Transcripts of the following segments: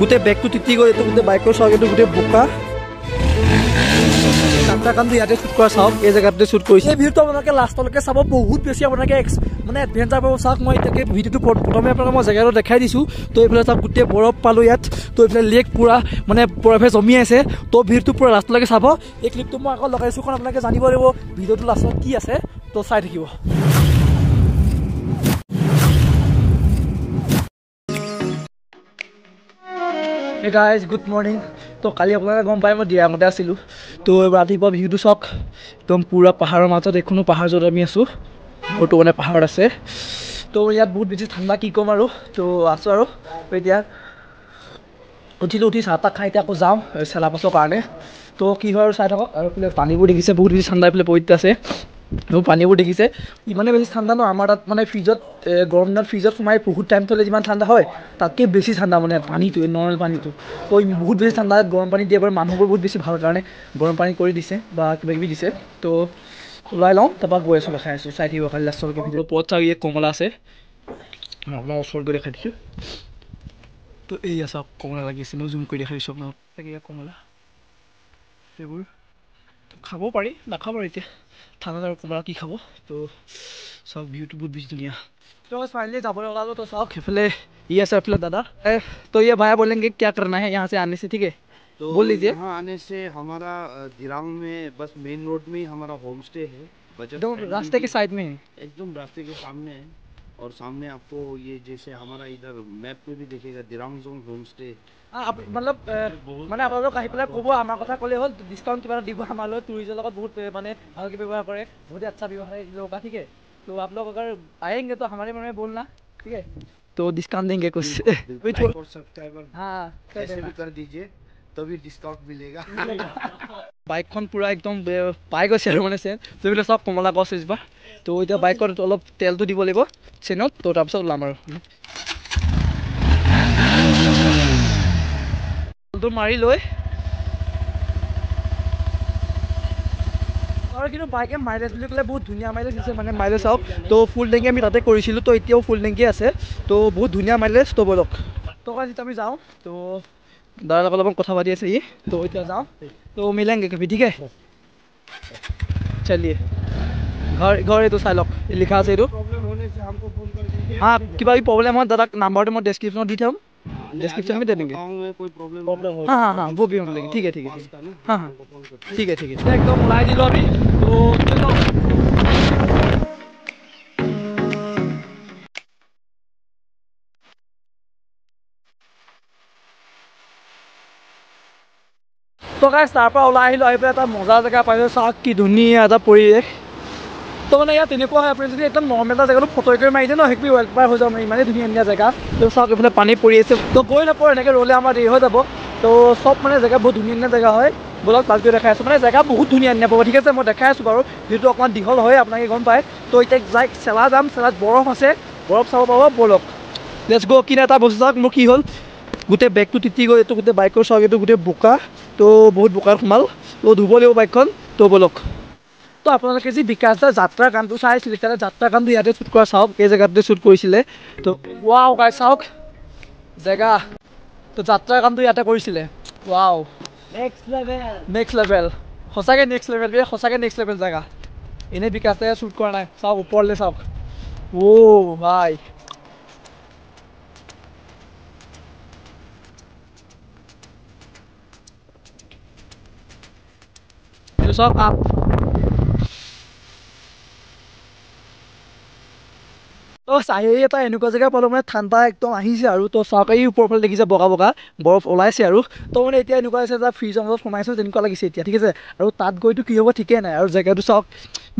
গোটেই বেগটো তিতি গৈ এইটো গোটেই বাইকৰ চাউকেটো গোটেই বোকা কাণ্ডাকাণ্ডি ইয়াতে শ্বুট কৰা চাওক এই জেগাতে শ্বুট কৰিছে এই ভিডিঅ'টো আপোনালোকে লাষ্টলৈকে চাব বহুত বেছি আপোনালোকে এক্স মানে এডভেঞ্চাৰ পাব চাওক মই এতিয়া ভিডিঅ'টো প্ৰথমে মই জেগাটো দেখাই দিছোঁ তো এইফালে চাওক গোটেই বৰফ পালোঁ ইয়াত তো এইফালে লেক পূৰা মানে বৰফে জমি আছে তো ভিডিঅ'টো পূৰা লাষ্টলৈকে চাব এই ক্লিপটো মই আকৌ লগাইছোঁ কাৰণ আপোনালোকে জানিব লাগিব ভিডিঅ'টো লাষ্টত কি আছে তো চাই থাকিব এই গাইজ গুড মৰ্ণিং ত' কালি আপোনালোকে গম পাই মই দিয়াঙতে আছিলোঁ তো ৰাতিপুৱা ভিউটো চাওক একদম পূৰা পাহাৰৰ মাজত এইখনো পাহাৰ য'ত আমি আছোঁ বহুতো মানে পাহাৰত আছে ত' ইয়াত বহুত বেছি ঠাণ্ডা কি ক'ম আৰু ত' আছোঁ আৰু এতিয়া উঠিলোঁ উঠি চাহ তাহ খাই এতিয়া আকৌ যাওঁ চেলাপাছৰ কাৰণে তো কি হয় আৰু চাই থাকক আৰু পানীবোৰ দেখিছে বহুত বেছি ঠাণ্ডা এইফালে পৰিত আছে মোৰ পানীবোৰ দেখিছে ইমানেই বেছি ঠাণ্ডা ন আমাৰ তাত মানে ফ্ৰিজত গৰম দিনত ফ্ৰিজত সোমাই বহুত টাইম থ'লে যিমান ঠাণ্ডা হয় তাতকৈ বেছি ঠাণ্ডা মানে পানীটো নৰ্মেল পানীটো তো বহুত বেছি ঠাণ্ডা গৰম পানী দিয়ে বাৰু মানুহবোৰ বহুত বেছি ভাল কাৰণে গৰম পানী কৰি দিছে বা কিবা কিবি দিছে তো ওলাই লওঁ তাৰপৰা গৈ আছোঁ দেখাই আছোঁ চাই থাকিব খালি লাষ্টলৈকে পথ চাগে কমলা আছে আপোনাৰ ওচৰত গৈ দেখাই দিছোঁ তো এই আছে কমলা লাগিছে মই জুম কৰি দেখাই দিছোঁ আপোনাক কমলা সেইবোৰ पारि পাৰি নাখাব আৰু এতিয়া ঠাণ্ডাত আৰু কোমলা কি तो सब চাওক तो बहुत বেছি ধুনীয়া तो बस फाइनली जापर वाला तो साहब खेफले ये सर फिलहाल दादा ए, तो ये भाई बोलेंगे क्या करना है यहाँ से आने से ठीक है तो बोल लीजिए यहाँ आने से हमारा दिरांग में बस मेन रोड में हमारा होम स्टे है एकदम रास्ते के साइड में है एकदम रास्ते के सामने है और सामने आपको ये जैसे हमारा इधर मैप में भी देखेगा दिरांग जोन होम स्टे आप हाँ, मतलब है तो आप लोग अगर आएंगे तो हमारे में बोलना ठीक है तो डिस्काउंट देंगे कुछ सब्सक्राइबर हाँ कर दीजिए तभी डिस्काउंट मिलेगा বাইকখন পুৰা একদম পাই গৈছে আৰু মানে চেন তুমি চাওক কমলা গছ এজোপা তো এতিয়া বাইকত অলপ তেলটো দিব লাগিব চেনত তো তাৰপিছত ওলাম আৰু তেলটো মাৰি লৈ আৰু কিন্তু বাইকে মাইলেজ বুলি ক'লে বহুত ধুনীয়া মাইলেজ দিছে মানে মাইলেজ চাওক তো ফুল টেংকি আমি তাতে কৰিছিলোঁ তো এতিয়াও ফুল টেংকি আছে তো বহুত ধুনীয়া মাইলেজ তো বলক তো আজিতো আমি যাওঁ তো দালল কলবং কথা ভাদি আছে ই তো ওতা যাও তো मिलेंगे कभी ठीक है चलिए घर घर এ তো সাইলোক ই লেখা আছে ই তো প্রবলেম হইছে हमको ফোন করে দি হ্যাঁ কি ভাবে প্রবলেম আছে দাদা নাম্বার তে মে ডেসক্রিপশন দিতাম ডেসক্রিপশন আমি দে দেবো কোনো প্রবলেম প্রবলেম হই হ্যাঁ হ্যাঁ वो भी हम देंगे ठीक है ठीक है हां हां ठीक है ठीक है एकदम লাই দিলো আমি তো একদম তাৰ পৰা ওলাই আহিলোঁ আহি পেলাই এটা মজা জেগা পাইছোঁ চাওক কি ধুনীয়া এটা পৰিৱেশ তো মানে ইয়াত তেনেকুৱা হয় আপুনি যদি একদম নৰ্মেল এটা জেগাটো ফটো কৰি মাৰি দিয়ে ন সেইবি ৱেল পাৰ হৈ যাওঁ ইমানেই ধুনীয়া ধুনীয়া জেগা তো চাওক এইফালে পানী পৰি আছে তো গৈ নাপাওঁ এনেকৈ ৰ'লে আমাৰ দেৰি হৈ যাব তো চব মানে জেগা বহুত ধুনীয়া ধুনীয়া জেগা হয় ব্লগ ভালকৈ দেখাই আছোঁ মানে জেগা বহুত ধুনীয়া ধুনীয়া পাব ঠিক আছে মই দেখাই আছোঁ বাৰু যিহেতু অকণমান দীঘল হয় আপোনালোকে গম পায় তো এতিয়া যাই চেলা যাম চেলাত বৰফ আছে বৰফ চাব পাব ব্লগ লেটছ গ' কিনে এটা বস্তু চাওক মোৰ কি হ'ল গোটেই বেগটো তিতি গৈ এইটো গোটেই বাইকৰ এইটো গোটেই বোকা তো বহুত বোকাৰ সোমাল তো ধুব লাগিব বাইকখন তো ব'লক তো আপোনালোকে যি বিকাশ দাৰ যাত্ৰাৰ গানটো চাইছিলে তাৰ যাত্ৰা গানটো ইয়াতে শ্বুট কৰা চাওক এই জেগাতে শ্বুট কৰিছিলে তো ৱাও গাই চাওক জেগা তো যাত্ৰাৰ গানটো ইয়াতে কৰিছিলে wow next level next level সঁচাকৈ নেক্সট লেভেল সঁচাকৈ নেক্সট লেভেল জেগা এনেই বিকাশ দাৰে শ্বুট কৰা নাই চাওক ওপৰলৈ চাওক ও ভাই besok up. তো চাহী এটা এনেকুৱা জেগা পালো মানে ঠাণ্ডা একদম আহিছে আৰু তো চাহকাই ওপৰৰ ফালে দেখিছে বগা বগা বৰফ ওলাইছে আৰু তো মানে এতিয়া এনেকুৱা হৈছে যে ফ্ৰিজৰ মাজত সোমাইছো তেনেকুৱা লাগিছে এতিয়া ঠিক আছে আৰু তাত গৈতো কি হ'ব ঠিকেই নাই আৰু জেগাটো চাওক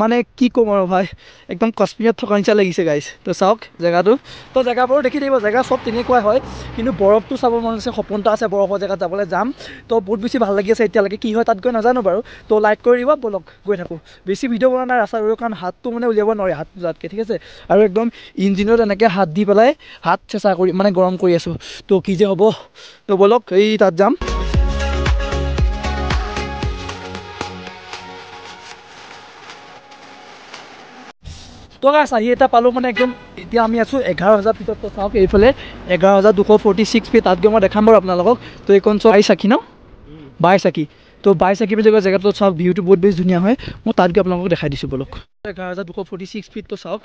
মানে কি ক'ম আৰু ভাই একদম কাশ্মীৰত থকা নিচিনা লাগিছে গাইছ তো চাওক জেগাটো তো জেগাবোৰ দেখি থাকিব জেগা চব তেনেকুৱাই হয় কিন্তু বৰফটো চাব মন আছে সপোন এটা আছে বৰফৰ জেগাত যাবলৈ যাম তো বহুত বেছি ভাল লাগি আছে এতিয়ালৈকে কি হয় তাত গৈ নাজানো বাৰু তো লাইক কৰি দিব ব'লক গৈ থাকোঁ বেছি ভিডিঅ' বনোৱা নাই ৰাস্তা ৰৈ কাৰণ হাতটো মানে উলিয়াব নোৱাৰি হাত যোৱাতকৈ ঠিক আছে আৰু একদম ইঞ্জিনত এনেকৈ হাত দি পেলাই হাত চেঁচা কৰি মানে গৰম কৰি আছোঁ তো কি যে হ'ব তো ব'লক এই তাত যাম টকা চাহি এটা পালোঁ মানে একদম এতিয়া আমি আছোঁ এঘাৰ হাজাৰ ভিতৰত তো চাওক এইফালে এঘাৰ হাজাৰ দুশ ফৰ্টি ছিক্স ফিট তাত গৈ মই দেখাম বাৰু আপোনালোকক তো এইখন চব চাকি ন বাই বাইচাকি তো চাকি বুলি জেগাটো চাওক ভিউটো বহুত বেছি ধুনীয়া হয় মই তাত গৈ আপোনালোকক দেখাই দিছোঁ বলক এঘাৰ হাজাৰ দুশ ফৰ্টি ছিক্স ফিট তো চাওক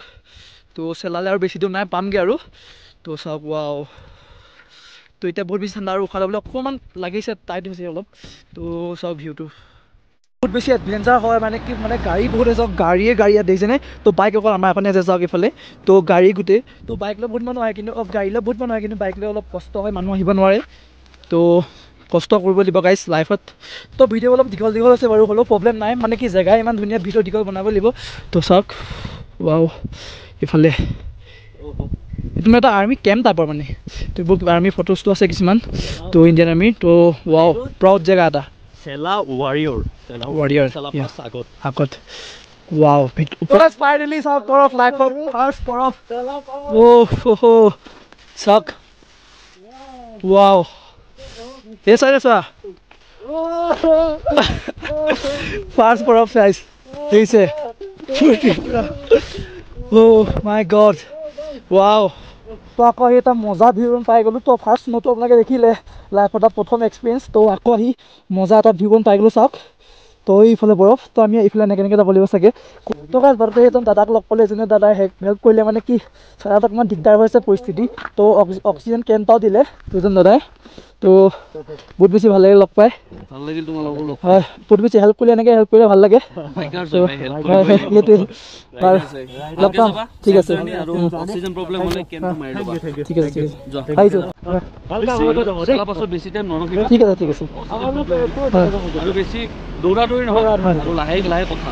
তো চেলালে আৰু বেছি দূৰ নাই পামগৈ আৰু তো চাওক ৱাও তো এতিয়া বহুত বেছি ঠাণ্ডা আৰু উশাহ ল'বলৈ অকণমান লাগিছে টাইট হৈছে অলপ তো চাওক ভিউটো বহুত বেছি এডভেঞ্চাৰ হয় মানে কি মানে গাড়ী বহুত আছে গাড়ীয়ে গাড়ী ইয়াত দেখিছেনে ত' বাইক অকল আমাৰ এফালে আছে যাওক এইফালে ত' গাড়ী গোটেই ত' বাইক লৈ বহুত মানুহ আহে কিন্তু গাড়ী লৈ বহুত মানুহ আহে কিন্তু বাইক লৈ অলপ কষ্ট হয় মানুহ আহিব নোৱাৰে তো কষ্ট কৰিব লাগিব গাইজ লাইফত ত' ভিডিঅ' অলপ দীঘল দীঘল আছে বাৰু হ'লেও প্ৰব্লেম নাই মানে কি জেগা ইমান ধুনীয়া ভিডিঅ' দীঘল বনাব লাগিব তো চাওক ৱাও এইফালে এইটো মানে এটা আৰ্মি কেম্প টাইপৰ মানে এইবোৰ আৰ্মি ফটোজটো আছে কিছুমান ত' ইণ্ডিয়ান আৰ্মি ত' ৱাও প্ৰাউড জেগা এটা ফাৰ্ষ্ট পৰ মাই গড ৱাও তো আক এটা মজা ভিউ ভিউন পাই গলো তো ফাৰ্ষ্ট নতো আপনাকে দেখিলে লাইফ এটা প্ৰথম এক্সপিরিয়েন্স তো আক মজা এটা ভিউ ভিউন পাই গলো চাক তো এইফালে বৰফ তো আমি এইফালে এনেকে এনেকে যাব লাগবে সাগে কোটকাজ ভারতে একদম দাদাক লগ পালে যেন দাদা হেল্প করলে মানে কি ছাড়া তো অকমান দিগদার হয়েছে পরিস্থিতি তো অক্সিজেন কেনটাও দিলে দুজন দাদায় তো বহুত বেছি ভাল লাগে লগ পাই ভাল লাগিল তোমালোকক লগ পাই হয় বহুত বেছি হেল্প কৰিলে এনেকে হেল্প কৰিলে ভাল লাগে লগ পাম ঠিক আছে অক্সিজেন প্ৰব্লেম হ'লে ঠিক আছে ঠিক আছে আহিছো ঠিক আছে ঠিক আছে আৰু বেছি দৌৰা দৌৰি নহয় আৰু লাহে লাহে কথা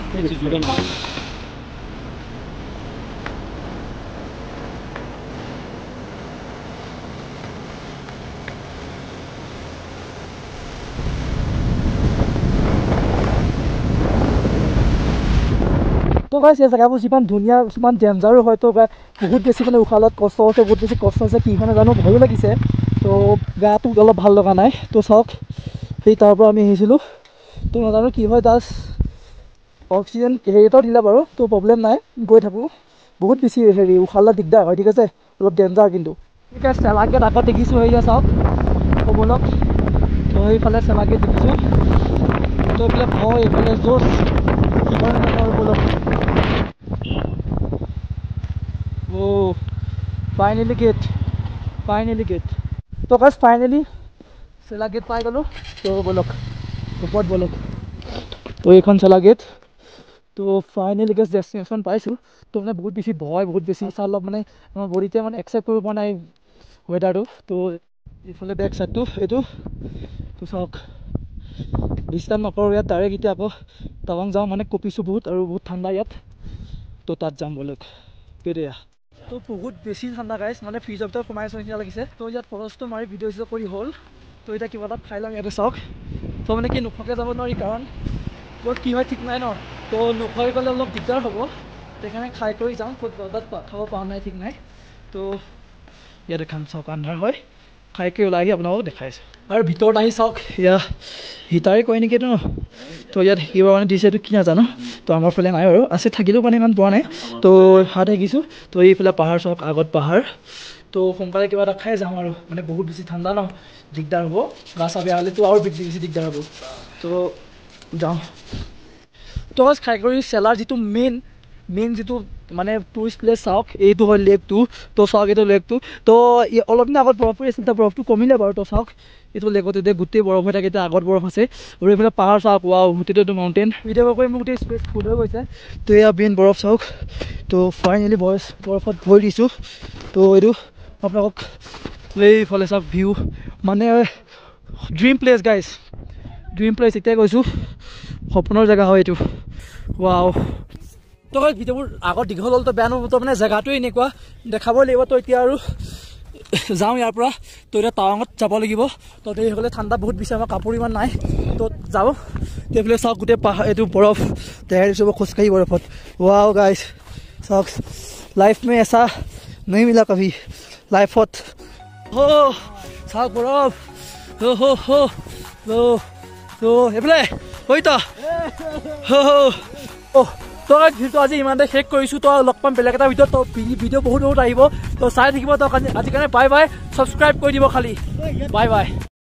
তো গাইছ এই জেগাবোৰ যিমান ধুনীয়া যিমান ডেঞ্জাৰো হয় তো গাই বহুত বেছি মানে উশালত কষ্ট হৈছে বহুত বেছি কষ্ট হৈছে কি হয় জানো ভয়ো লাগিছে তো গাটো অলপ ভাল লগা নাই তো চাওক সেই তাৰপৰা আমি আহিছিলোঁ তো নাজানো কি হয় তাৰ অক্সিজেন হেৰি এটাও দিলা বাৰু তো প্ৰব্লেম নাই গৈ থাকোঁ বহুত বেছি হেৰি উশালত দিগদাৰ হয় ঠিক আছে অলপ ডেঞ্জাৰ কিন্তু ঠিক আছে চেলাকে আকৌ দেখিছোঁ সেয়া চাওক ক'বলক তো সেইফালে চেলাকে দেখিছোঁ তো এইফালে ভয় এইফালে জোচ সেইফালে ক'বলক Oh, finally get, finally get. So guys, finally, sala get pay galu. So bolok, support bolok. So ekhon sala get. So finally guys, destination pay shu. So mane bhot bisi boy, bhot bisi saal lo mane, mane bori the mane accept kuro mane weather do. So ifale back side to, ito, to sok. বিশটা নকৰোঁ ইয়াত তাৰে কেতিয়া আকৌ টাৱাং যাওঁ মানে কপিছোঁ বহুত আৰু বহুত ঠাণ্ডা ইয়াত ত' তাত যাম বোলে পেৰিয়া তো বহুত বেছি ঠাণ্ডা গাইছ মানে ফ্ৰিজৰ ভিতৰত সোমাই আছো নিচিনা লাগিছে তো ইয়াত ফৰচটো মাৰি ভিডিঅ' চিডিঅ' কৰি হ'ল তো এতিয়া কিবা এটা খাই লওঁ ইয়াতে চাওক তো মানে কি নোখোৱাকৈ যাব নোৱাৰি কাৰণ ক'ত কি হয় ঠিক নাই ন তো নোখোৱাই গ'লে অলপ দিগদাৰ হ'ব সেইকাৰণে খাই কৰি যাওঁ ক'ত বজাত খাব পৰা নাই ঠিক নাই তো ইয়াতে খাম চাওক আন্ধাৰ হয় ফাইকে ওলাই আহি আপোনালোকক দেখাইছে আৰু ভিতৰত আহি চাওক এয়া হিটাৰে কয় নেকি ন তো ইয়াত শিকিবৰ কাৰণে দিছে এইটো কি নাজানো তো আমাৰ ফালে নাই আৰু আছে থাকিলেও মানে ইমান পোৱা নাই তো হাত শিকিছোঁ তো এইফালে পাহাৰ চাওক আগত পাহাৰ তো সোনকালে কিবা এটা খাই যাওঁ আৰু মানে বহুত বেছি ঠাণ্ডা ন দিগদাৰ হ'ব গা চা বেয়া হ'লেতো আৰু বেছি বেছি দিগদাৰ হ'ব তো যাওঁ তো খাই কৰি চেলাৰ যিটো মেইন মেইন যিটো মানে টুৰিষ্ট প্লেচ চাওক এইটো হয় লেকটো তো চাওক এইটো লেকটো তো অলপ দিনৰ আগত বৰফ পৰি আছিল তাৰ বৰফটো কমিলে বাৰু তো চাওক এইটো লেকত এতিয়া গোটেই বৰফ হৈ থাকে এতিয়া আগত বৰফ আছে আৰু এইফালে পাহাৰ চাওক ৱাও গোটেইটো এইটো মাউণ্টেইন ভিডিঅ' কৰি মোক গোটেই স্পেচ ফুল হৈ গৈছে তো এয়া বেইন বৰফ চাওক তো ফাইনেলি বৰফ বৰফত ভৰি দিছোঁ তো এইটো আপোনালোকক এইফালে চাওক ভিউ মানে dream place guys dream place এতিয়াই গৈছোঁ সপোনৰ জেগা হয় এইটো ৱাও তই ভিডিঅ'বোৰ আগত দীঘল হ'ল তই বেয়া নহ'ব তই মানে জেগাটোৱে এনেকুৱা দেখাবই লাগিব তই এতিয়া আৰু যাওঁ ইয়াৰ পৰা তই এতিয়া টাৱাঙত যাব লাগিব তই দেৰি হ'লে ঠাণ্ডা বহুত বিচাৰি আমাৰ কাপোৰ ইমান নাই তই যাওঁ সেইফালে চাওক গোটেই পাহাৰ এইটো বৰফ তেহেৰি চব খোজকাঢ়ি বৰফত ৱাও গাই চাওক লাইফ মে এচা নৈ মিলা কবি লাইফত হ চাওক বৰফ হ' হ' হ' হ' হ' হৈ তই হ' হ' তই ভিডিঅ'টো আজি ইমানতে শেষ কৰিছোঁ তই লগ পাম বেলেগ এটা ভিডিঅ' তই ভিডিঅ' বহুত বহুত আহিব তো চাই থাকিব তই আজিকাৰণে বাই বাই ছাবস্ক্ৰাইব কৰি দিব খালি বাই বাই